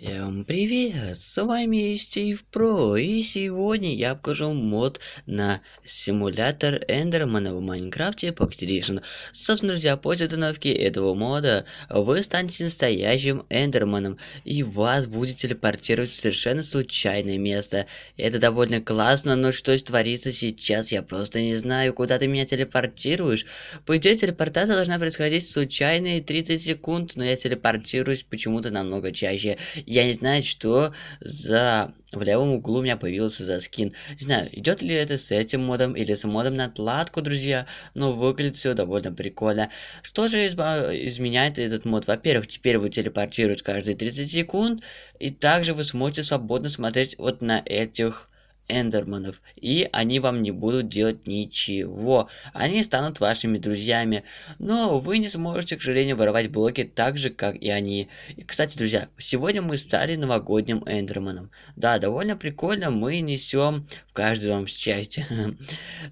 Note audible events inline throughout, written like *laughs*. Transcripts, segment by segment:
Всем привет, с вами Стив Про, и сегодня я покажу мод на симулятор Эндермана в Майнкрафте по Activision. Собственно, друзья, после установки этого мода вы станете настоящим Эндерманом, и вас будет телепортировать в совершенно случайное место. Это довольно классно, но что творится сейчас, я просто не знаю, куда ты меня телепортируешь. По идее, телепортация должна происходить случайные 30 секунд, но я телепортируюсь почему-то намного чаще. Я не знаю, что за... В левом углу у меня появился за скин. Не знаю, идет ли это с этим модом или с модом на отладку, друзья, но выглядит все довольно прикольно. Что же из изменяет этот мод? Во-первых, теперь вы телепортируете каждые 30 секунд, и также вы сможете свободно смотреть вот на этих эндерманов, и они вам не будут делать ничего. Они станут вашими друзьями, но вы не сможете, к сожалению, воровать блоки так же, как и они. И, кстати, друзья, сегодня мы стали новогодним эндерманом. Да, довольно прикольно, мы несем в каждом счастье. *laughs*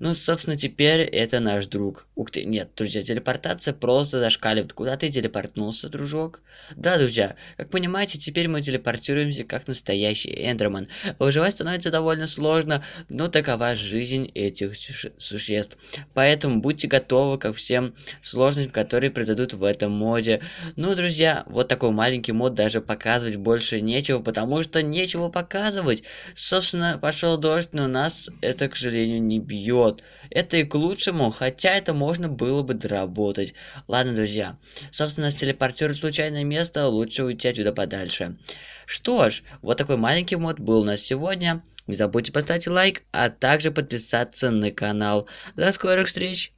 Ну, собственно, теперь это наш друг. Ух ты, нет, друзья, телепортация просто зашкаливает. Куда ты телепортнулся, дружок? Да, друзья, как понимаете, теперь мы телепортируемся как настоящий эндерман. Выживать становится довольно сложно сложно, но такова жизнь этих существ. Поэтому будьте готовы ко всем сложностям, которые произойдут в этом моде. Ну, друзья, вот такой маленький мод даже показывать больше нечего, потому что нечего показывать. Собственно, пошел дождь, но нас это, к сожалению, не бьет. Это и к лучшему, хотя это можно было бы доработать. Ладно, друзья. Собственно, с телепортера случайное место, лучше уйти отсюда подальше. Что ж, вот такой маленький мод был у нас сегодня. Не забудьте поставить лайк, а также подписаться на канал. До скорых встреч!